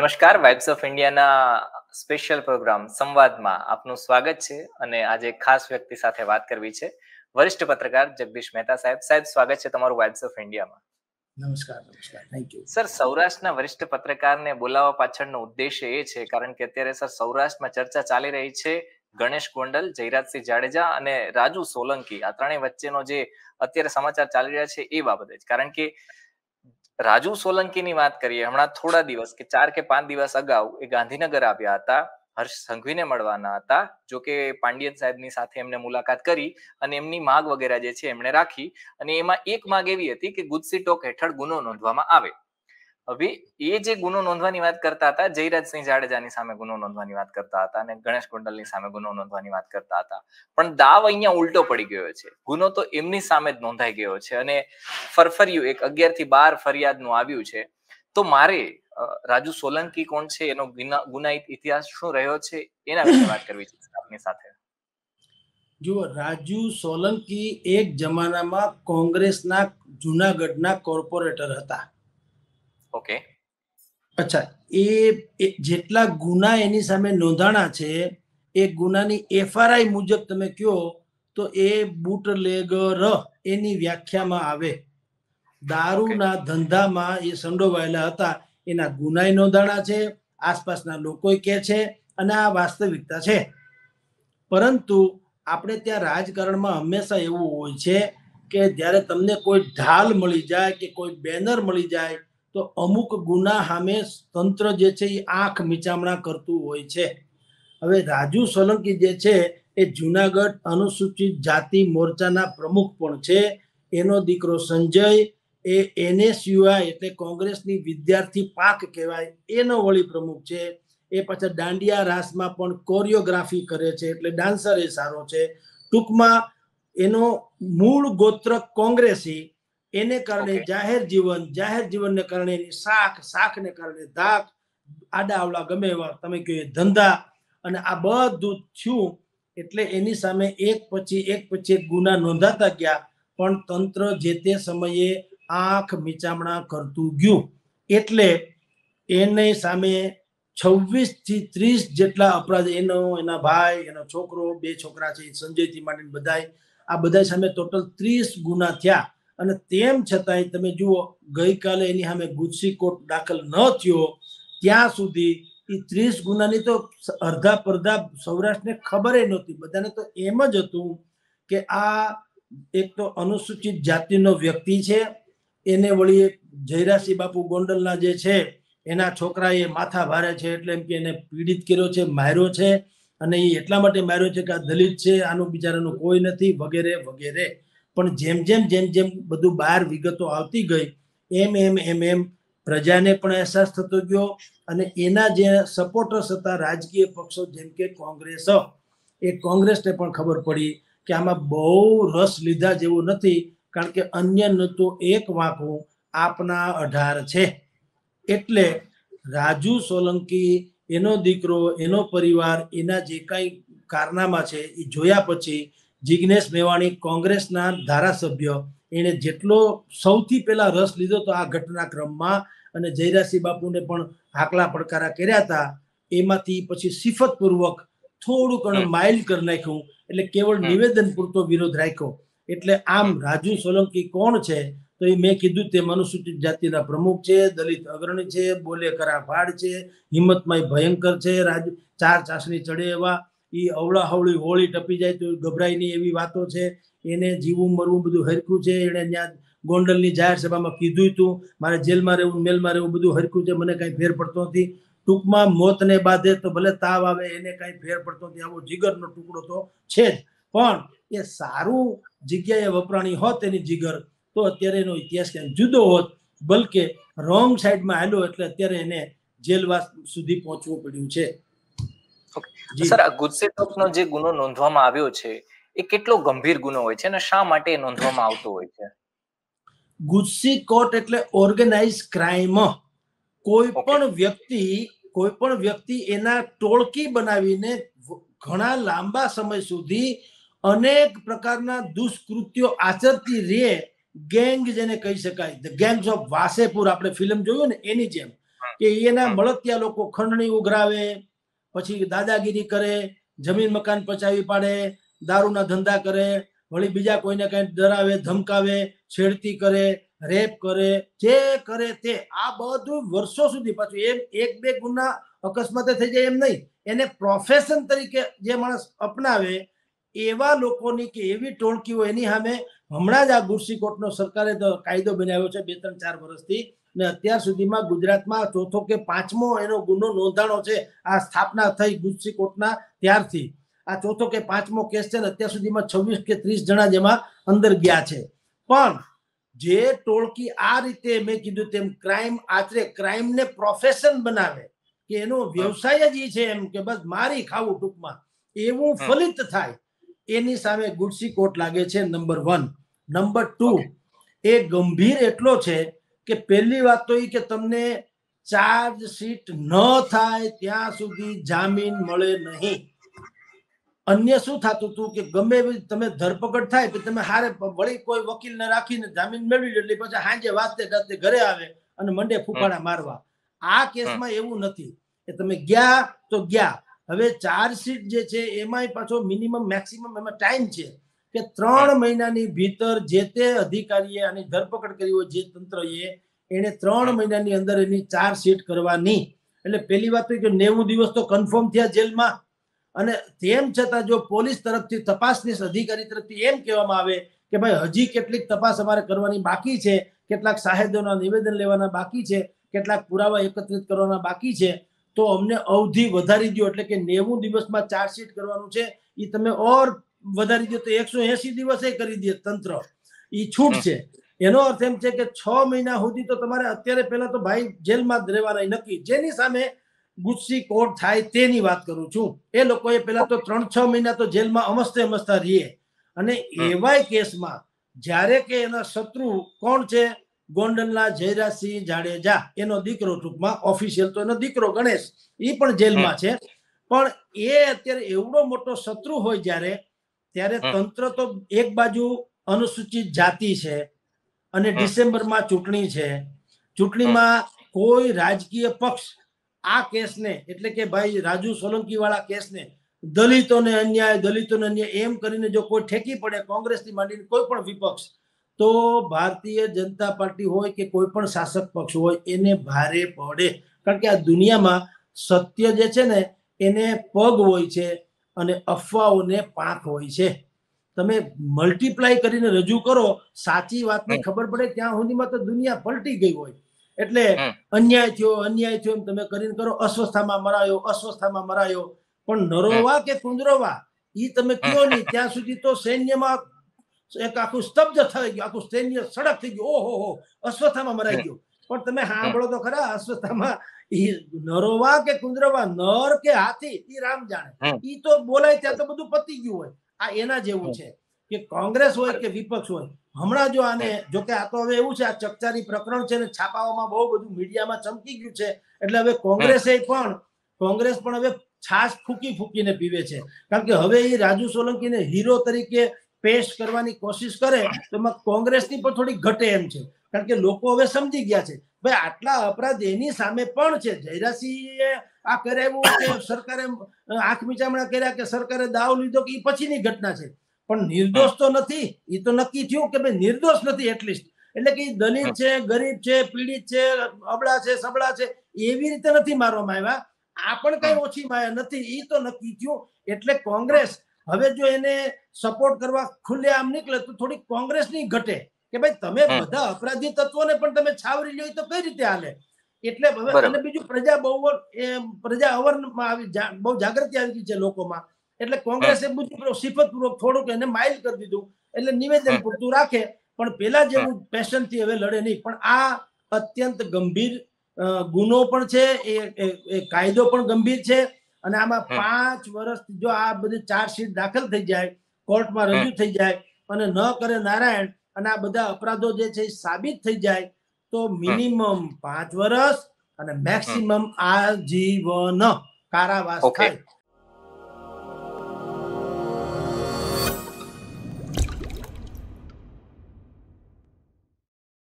નમસ્કાર vibes of ઇન્ડિયાના special programme સંવાદમાં આપનું સ્વાગત છે અને આજે ખાસ વ્યક્તિ સાથે વાત કરવી છે વરિષ્ઠ પત્રકાર જગદીશ મહેતા સાહેબ સાહેબ સ્વાગત છે તમારું વાઇબ્સ ઓફ ઇન્ડિયામાં નમસ્કાર સર સૌરાષ્ટ્રના વરિષ્ઠ પત્રકારને બોલાવવા પાછળનો ઉદ્દેશ્ય એ છે કારણ કે અત્યારે સર સૌરાષ્ટ્રમાં ચર્ચા ચાલી રહી છે ગણેશ ગોંડલ જયરાજસિંહ જાડેજા અને રાજુ સોલંકી આ ત્રણેય વચ્ચેનો જે અત્યારે સમાચાર ચાલી રહ્યા છે એ બાબતે જ કારણ કે રાજુ સોલંકીની વાત કરીએ હમણાં થોડા દિવસ કે ચાર કે પાંચ દિવસ અગાઉ એ ગાંધીનગર આવ્યા હતા હર્ષ સંઘવીને મળવાના હતા જો કે પાંડિયન સાહેબની સાથે એમને મુલાકાત કરી અને એમની માગ વગેરે જે છે એમણે રાખી અને એમાં એક માગ એવી હતી કે ગુજસી ટોક હેઠળ ગુનો નોંધવામાં આવે હવે એ જે ગુનો નોંધવાની વાત કરતા હતા જયરાજસિંહ જાડેજાની સામે ગુનો નોંધવાની વાત કરતા હતા અને ગણેશ કુંડલની સામે ગુનો નોંધવાની વાત કરતા હતા પણ દાવ અહીંયા ઉલટો પડી ગયો છે ગુનો તો એમની સામે જ નોંધાઈ ગયો છે અને ફરફર્યું એક અગિયાર થી બાર ફરિયાદનું આવ્યું છે તો મારે રાજુ સોલંકી કોણ છે એનો ગુનાહિત ઇતિહાસ શું રહ્યો છે એના વિશે વાત કરવી છે આપની સાથે જો રાજુ સોલંકી એક જમાનામાં કોંગ્રેસના જુનાગઢના કોર્પોરેટર હતા ઓકે અચ્છા એ જેટલા ગુના એની સામે નોંધાણા છે એ ગુનાની એફઆરઆઈ મુજબ તમે કયો તો એ ર એની વ્યાખ્યામાં આવે દારૂના ધંધામાં એ સંડોવાયેલા હતા એના ગુનાય નોંધાણા છે આસપાસના લોકો કે છે અને આ વાસ્તવિકતા છે પરંતુ આપણે ત્યાં રાજકારણમાં હંમેશા એવું હોય છે કે જ્યારે તમને કોઈ ઢાલ મળી જાય કે કોઈ બેનર મળી જાય તો અમુક ગુના સામે તંત્ર જે છે એ આંખ મીચામણા કરતું હોય છે હવે રાજુ સોલંકી જે છે એ જુનાગઢ અનુસૂચિત જાતિ મોરચાના પ્રમુખ પણ છે એનો દીકરો સંજય એ એનએસયુઆઈ એટલે કોંગ્રેસની વિદ્યાર્થી પાક કહેવાય એનો વળી પ્રમુખ છે એ પાછા દાંડિયા રાસમાં પણ કોરિયોગ્રાફી કરે છે એટલે ડાન્સર એ સારો છે ટૂંકમાં એનો મૂળ ગોત્ર કોંગ્રેસી એને કારણે જાહેર જીવન જાહેર જીવનને કારણે એની શાખ શાખને કારણે ધાક આડા આવડા ગમે એવા તમે કહો ધંધા અને આ બધું થયું એટલે એની સામે એક પછી એક પછી એક ગુના નોંધાતા ગયા પણ તંત્ર જે તે સમયે આંખ મીચામણા કરતું ગયું એટલે એની સામે છવ્વીસ થી ત્રીસ જેટલા અપરાધ એનો એના ભાઈ એનો છોકરો બે છોકરા છે સંજયથી માંડીને બધાય આ બધા સામે ટોટલ ત્રીસ ગુના થયા અને તેમ છતાંય તમે જુઓ ગઈકાલે એની સામે ગુજસી કોર્ટ દાખલ ન થયો ત્યાં સુધી એ ત્રીસ ગુનાની તો અર્ધા પડધા સૌરાષ્ટ્રને ખબર નહોતી બધાને તો એમ જ હતું કે આ એક તો અનુસૂચિત જાતિનો વ્યક્તિ છે એને વળી જયરાસી બાપુ ગોંડલના જે છે એના છોકરાએ માથા ભારે છે એટલે એમ કે એને પીડિત કર્યો છે માર્યો છે અને એ એટલા માટે માર્યો છે કે આ દલિત છે આનું બિચારાનું કોઈ નથી વગેરે વગેરે પણ જેમ જેમ જેમ જેમ બધું બહાર વિગતો આવતી ગઈ એમ એમ એમ એમ પ્રજાને પણ અહેસાસ થતો ગયો અને એના જે સપોર્ટર્સ હતા રાજકીય પક્ષો જેમ કે કોંગ્રેસ એ કોંગ્રેસને પણ ખબર પડી કે આમાં બહુ રસ લીધા જેવું નથી કારણ કે અન્ય ન તો એક વાંકું આપના અઢાર છે એટલે રાજુ સોલંકી એનો દીકરો એનો પરિવાર એના જે કાંઈ કારનામા છે એ જોયા પછી જિજ્ઞેશ મેવાણી કોંગ્રેસના ધારાસભ્ય એણે જેટલો સૌથી પહેલાં રસ લીધો તો આ ઘટનાક્રમમાં અને જયરાસિંહ બાપુને પણ હાકલા પડકારા કર્યા હતા એમાંથી પછી સિફતપૂર્વક થોડું ઘણું માઇલ કરી નાખ્યું એટલે કેવળ નિવેદન પૂરતો વિરોધ રાખ્યો એટલે આમ રાજુ સોલંકી કોણ છે તો એ મેં કીધું તે અનુસૂચિત જાતિના પ્રમુખ છે દલિત અગ્રણી છે બોલે ખરા ફાડ છે હિંમતમાં ભયંકર છે રાજ ચાર ચાસણી ચડે એવા એ અવળાહવળી હોળી ટપી જાય તો ગભરાય નહીં એવી વાતો છે એને જીવવું મરવું બધું હરખ્યું છે એણે ત્યાં ગોંડલની જાહેર સભામાં કીધું હતું મારે જેલમાં રહેવું મેલમાં રહેવું બધું હરખ્યું છે મને કાંઈ ફેર પડતો નથી ટૂંકમાં મોતને બાંધે તો ભલે તાવ આવે એને કાંઈ ફેર પડતો નથી આવો જીગરનો ટુકડો તો છે જ પણ એ સારું જગ્યાએ વપરાણી હોત એની જીગર તો અત્યારે એનો ઇતિહાસ ક્યાંક જુદો હોત બલકે રોંગ સાઈડમાં આવ્યો એટલે અત્યારે એને જેલવાસ સુધી પહોંચવું પડ્યું છે સર આ ગુસ્સે તોપનો જે ગુનો નોંધવામાં આવ્યો છે એ કેટલો ગંભીર ગુનો હોય છે અને શા માટે નોંધવામાં આવતો હોય છે ગુસ્સી કોટ એટલે ઓર્ગેનાઇઝ ક્રાઇમ કોઈ પણ વ્યક્તિ કોઈ પણ વ્યક્તિ એના ટોળકી બનાવીને ઘણા લાંબા સમય સુધી અનેક પ્રકારના દુષ્કૃત્યો આચરતી રહે ગેંગ જેને કહી શકાય ધ ગેંગ્સ ઓફ વાસેપુર આપણે ફિલ્મ જોયું ને એની જેમ કે એના મળતિયા લોકો ખંડણી ઉઘરાવે પછી દાદાગીરી કરે જમીન મકાન પચાવી પાડે દારૂના ધંધા કરે વળી બીજા કોઈને કંઈ ડરાવે ધમકાવે છેડતી કરે રેપ કરે જે કરે તે આ બધું વર્ષો સુધી પાછું એમ એક બે ગુના અકસ્માતે થઈ જાય એમ નહીં એને પ્રોફેશન તરીકે જે માણસ અપનાવે એવા લોકોની કે એવી ટોળકીઓ એની સામે હમણાં જ આ ગુરસીકોટનો સરકારે કાયદો બનાવ્યો છે બે ત્રણ ચાર વર્ષથી ને અત્યાર સુધીમાં ગુજરાતમાં ચોથો કે પાંચમો એનો ગુનો નોંધાણો છે આ સ્થાપના થઈ ગુજસી કોર્ટના ત્યારથી આ ચોથો કે પાંચમો કેસ છે ને અત્યાર સુધીમાં છવ્વીસ કે ત્રીસ જણા જેમાં અંદર ગયા છે પણ જે ટોળકી આ રીતે મેં કીધું તેમ ક્રાઇમ આચરે ક્રાઇમને પ્રોફેશન બનાવે કે એનો વ્યવસાય જ એ છે એમ કે બસ મારી ખાવું ટૂંકમાં એવું ફલિત થાય એની સામે ગુડસી કોર્ટ લાગે છે નંબર વન નંબર ટુ એ ગંભીર એટલો છે કે પહેલી વાત તો એ કે તમને ચાર્જ શીટ ન થાય ત્યાં સુધી જામીન મળે નહીં અન્ય શું થતું હતું કે ગમે તમે ધરપકડ થાય તો તમે હારે વળી કોઈ વકીલને રાખીને જામીન મેળવી લે એટલે પછી હાંજે વાસ્તે ગાતે ઘરે આવે અને મંડે ફૂફાડા મારવા આ કેસમાં એવું નથી કે તમે ગયા તો ગયા હવે ચાર્જશીટ જે છે એમાંય પાછો મિનિમમ મેક્સિમમ એમાં ટાઈમ છે કે ત્રણ મહિનાની ભીતર જે તે અધિકારીએ આની ધરપકડ કરી હોય જે તંત્રએ એને ત્રણ મહિનાની અંદર એની ચાર્જશીટ કરવાની એટલે પહેલી વાત તો કે નેવું દિવસ તો કન્ફર્મ થયા જેલમાં અને તેમ છતાં જો પોલીસ તરફથી તપાસની અધિકારી તરફથી એમ કહેવામાં આવે કે ભાઈ હજી કેટલીક તપાસ અમારે કરવાની બાકી છે કેટલાક સાહેબોના નિવેદન લેવાના બાકી છે કેટલાક પુરાવા એકત્રિત કરવાના બાકી છે તો અમને અવધિ વધારી દો એટલે કે નેવું દિવસમાં ચાર્જશીટ કરવાનું છે એ તમે ઓર વધારી દો તો એકસો એસી દિવસે કરી દે તંત્ર એ છૂટ છે એનો અર્થ એમ છે કે છ મહિના સુધી તો તમારે અત્યારે પહેલા તો ભાઈ જેલમાં જ રહેવાના નક્કી જેની સામે ગુસ્સી કોર્ટ થાય તેની વાત કરું છું એ લોકોએ પહેલા તો ત્રણ છ મહિના તો જેલમાં અમસ્તે અમસ્તા રહીએ અને એવાય કેસમાં જ્યારે કે એના શત્રુ કોણ છે ગોંડલના જયરાજસિંહ જાડેજા એનો દીકરો ટૂંકમાં ઓફિશિયલ તો એનો દીકરો ગણેશ એ પણ જેલમાં છે પણ એ અત્યારે એવડો મોટો શત્રુ હોય જ્યારે ત્યારે તંત્ર તો એક બાજુ અનુસૂચિત જાતિ છે અને ડિસેમ્બરમાં ચૂંટણી છે ચૂંટણીમાં કોઈ રાજકીય પક્ષ આ કેસને એટલે કે ભાઈ રાજુ સોલંકી વાળા કેસને દલિતોને અન્યાય દલિતોને અન્યાય એમ કરીને જો કોઈ ઠેકી પડે કોંગ્રેસથી માંડીને કોઈ પણ વિપક્ષ તો ભારતીય જનતા પાર્ટી હોય કે કોઈ પણ શાસક પક્ષ હોય એને ભારે પડે કારણ કે આ દુનિયામાં સત્ય જે છે ને એને પગ હોય છે અને અફવાઓને પાક હોય છે તમે મલ્ટીપ્લાય કરીને રજૂ કરો સાચી વાતની ખબર પડે ત્યાં સુધીમાં તો દુનિયા પલટી ગઈ હોય એટલે અન્યાય થયો અન્યાય થયો તમે કરીને કરો અસ્વસ્થામાં મરાયો અસ્વસ્થામાં મરાયો પણ નરોવા કે કુંદરોવા એ તમે કયો નહીં ત્યાં સુધી તો સૈન્યમાં એક આખું સ્તબ્ધ થઈ ગયું આખું સૈન્ય સડક થઈ ગયું ઓહો હો અસ્વસ્થામાં મરાઈ ગયો પણ તમે સાંભળો તો ખરા અસ્વસ્થામાં નરોવા કે કુંદરવા નર કે હાથી એ રામ જાણે ઈ તો બોલાય ત્યાં તો બધું પતી ગયું હોય આ એના જેવું છે કે કોંગ્રેસ હોય કે વિપક્ષ હોય હમણાં જો આને જો કે આ તો હવે એવું છે આ ચકચારી પ્રકરણ છે ને છાપાઓમાં બહુ બધું મીડિયામાં ચમકી ગયું છે એટલે હવે કોંગ્રેસે પણ કોંગ્રેસ પણ હવે છાશ ફૂકી ફૂકીને પીવે છે કારણ કે હવે એ રાજુ સોલંકીને હીરો તરીકે પેશ કરવાની કોશિશ કરે તો એમાં કોંગ્રેસની પણ થોડી ઘટે એમ છે કારણ કે લોકો હવે સમજી ગયા છે ભાઈ આટલા અપરાધ એની સામે પણ છે જયરાસિંહ આ કર્યા કે સરકારે આંખ મીચામણા કર્યા કે સરકારે દાવ લીધો કે એ પછીની ઘટના છે પણ નિર્દોષ તો નથી એ તો નક્કી થયું કે ભાઈ નિર્દોષ નથી એટલીસ્ટ એટલે કે દલિત છે ગરીબ છે પીડિત છે અબળા છે સબળા છે એવી રીતે નથી મારવામાં આવ્યા આ પણ કઈ ઓછી માયા નથી એ તો નક્કી થયું એટલે કોંગ્રેસ હવે જો એને સપોર્ટ કરવા ખુલ્લે આમ નીકળે તો થોડી કોંગ્રેસ ની ઘટે કે ભાઈ તમે બધા અપરાધી તત્વોને પણ તમે છાવરી લ્યો તો કઈ રીતે હાલે એટલે હવે અને બીજું પ્રજા બહુ એ પ્રજા અવરમાં આવી બહુ જાગૃતિ આવી ગઈ છે લોકોમાં એટલે કોંગ્રેસે બધું સિફત પૂર્વક થોડુંક એને માઇલ કરી દીધું એટલે નિવેદન પૂરતું રાખે પણ પેલા જેવું પેશન થી હવે લડે નહીં પણ આ અત્યંત ગંભીર ગુનો પણ છે એ કાયદો પણ ગંભીર છે અને આમાં પાંચ વર્ષથી જો આ બધી ચાર્જશીટ દાખલ થઈ જાય કોર્ટમાં રજૂ થઈ જાય અને ન કરે નારાયણ અને આ બધા અપરાધો જે છે સાબિત થઈ જાય તો મિનિમમ પાંચ વર્ષ અને મેક્સિમમ આજીવન કારાવાસ થાય